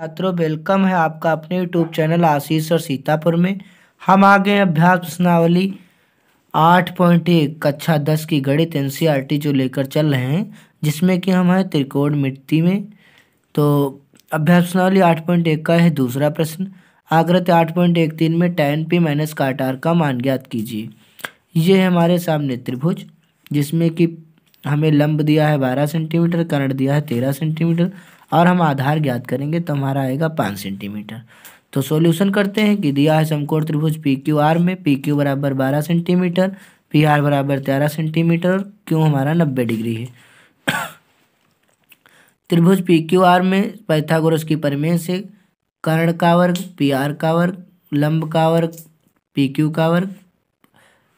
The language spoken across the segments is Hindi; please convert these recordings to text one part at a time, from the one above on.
छात्रों वेलकम है आपका अपने यूट्यूब चैनल आशीष और सीतापुर में हम आ गए अभ्यास प्रश्नावली आठ पॉइंट एक कक्षा दस की गणित एन e जो लेकर चल रहे हैं जिसमें कि हम हैं त्रिकोण मिट्टी में तो अभ्यास प्रश्नावली आठ पॉइंट एक का है दूसरा प्रश्न आग्रत आठ पॉइंट एक तीन में टेन पी माइनस काटार का मान ज्ञात कीजिए ये है हमारे सामने त्रिभुज जिसमें कि हमें लंब दिया है बारह सेंटीमीटर कर्ण दिया है तेरह सेंटीमीटर और हम आधार ज्ञात करेंगे तो हमारा आएगा पाँच सेंटीमीटर तो सॉल्यूशन करते हैं कि दिया है समकोण त्रिभुज पी क्यू आर में पी क्यू बराबर बारह सेंटीमीटर पी आर बराबर तेरह सेंटीमीटर और क्यू हमारा नब्बे डिग्री है त्रिभुज पी क्यू आर में पैथागोरस की परमेय से कर्ण का वर्ग पी आर का वर्ग लंब का वर्ग पी क्यू का वर्ग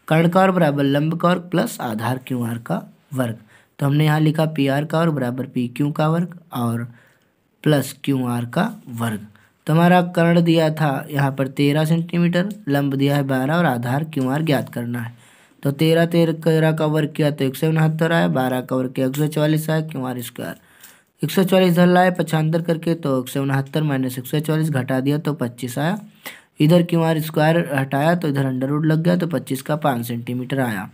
कर्ण का वर्ग बराबर लंब का वर्ग प्लस आधार क्यू आर का वर्ग तो हमने यहाँ लिखा पी आर का और बराबर पी क्यू का वर्ग और प्लस क्यू आर का वर्ग तो हमारा कर्ण दिया था यहाँ पर तेरह सेंटीमीटर लंब दिया है बारह और आधार क्यू आर ज्ञात करना है तो तेरह तेरह तेरह का वर्ग किया तो एक सौ उनहत्तर आया बारह का वर्ग किया एक सौ चवालीस आया क्यू आर स्क्वायर एक सौ चवालीस धर लाए पचहत्तर करके तो एक सौ उनहत्तर माइनस एक सौ चवालीस घटा दिया तो पच्चीस आया इधर क्यू आर स्क्वायर हटाया तो इधर अंडर रूड लग गया तो पच्चीस का पाँच सेंटीमीटर आया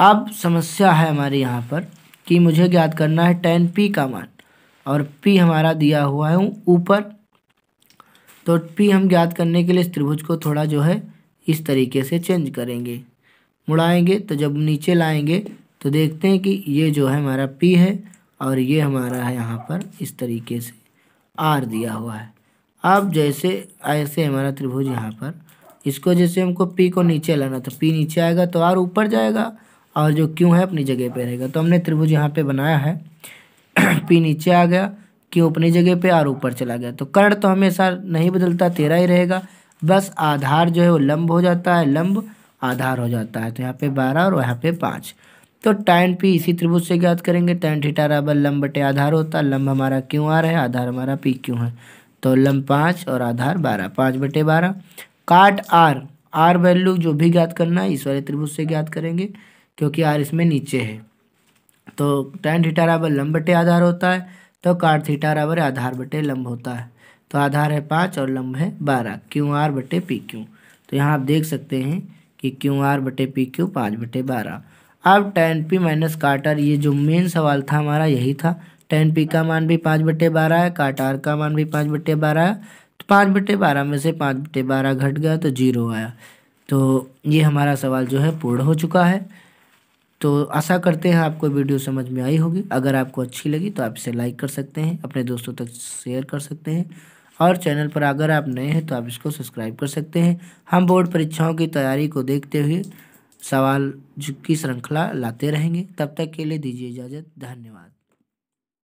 अब समस्या है हमारे यहाँ पर कि मुझे ज्ञात करना है टेन पी का मान और पी हमारा दिया हुआ है ऊपर तो पी हम ज्ञात करने के लिए इस त्रिभुज को थोड़ा जो है इस तरीके से चेंज करेंगे मुड़ाएंगे तो जब नीचे लाएंगे तो देखते हैं कि ये जो है हमारा पी है और ये हमारा है यहाँ पर इस तरीके से आर दिया हुआ है अब जैसे ऐसे हमारा त्रिभुज यहाँ पर इसको जैसे हमको पी को नीचे लाना तो पी नीचे आएगा तो आर ऊपर जाएगा और जो क्यों है अपनी जगह पे रहेगा तो हमने त्रिभुज यहाँ पे बनाया है पी नीचे आ गया क्यों अपनी जगह पे और ऊपर चला गया तो कर्ण तो हमेशा नहीं बदलता तेरा ही रहेगा बस आधार जो है वो लंब हो जाता है लंब आधार हो जाता है तो यहाँ पे बारह और यहाँ पे पाँच तो टैन पी इसी त्रिभुज से ज्ञात करेंगे टैन थीटा बराबर लंब बटे आधार होता है लंब हमारा क्यों आ रहा है आधार हमारा पी क्यों है तो लंब पाँच और आधार बारह पाँच बटे बारह काट आर आर वैल्यू जो भी ज्ञात करना है इस वाले त्रिभुज से ज्ञात करेंगे क्योंकि आर इसमें नीचे है तो टैन थीटा बराबर लंब बटे आधार होता है तो कार्ड थीटा बराबर आधार बटे लंब होता है तो आधार है पाँच और लंब है बारह क्यू आर बटे पी क्यू तो यहाँ आप देख सकते हैं कि क्यू आर बटे पी क्यू पाँच बटे बारह अब टेन पी माइनस कार्टर ये जो मेन सवाल था हमारा यही था टेन पी का मान भी पाँच बटे बारह है कार्टर का मान भी पाँच बटे बारह है तो पाँच बटे बारह में से पाँच बटे बारह घट गया तो जीरो आया तो ये हमारा सवाल जो है पूर्ण हो चुका है तो आशा करते हैं आपको वीडियो समझ में आई होगी अगर आपको अच्छी लगी तो आप इसे लाइक कर सकते हैं अपने दोस्तों तक शेयर कर सकते हैं और चैनल पर अगर आप नए हैं तो आप इसको सब्सक्राइब कर सकते हैं हम बोर्ड परीक्षाओं की तैयारी को देखते हुए सवाल की श्रृंखला लाते रहेंगे तब तक के लिए दीजिए इजाज़त धन्यवाद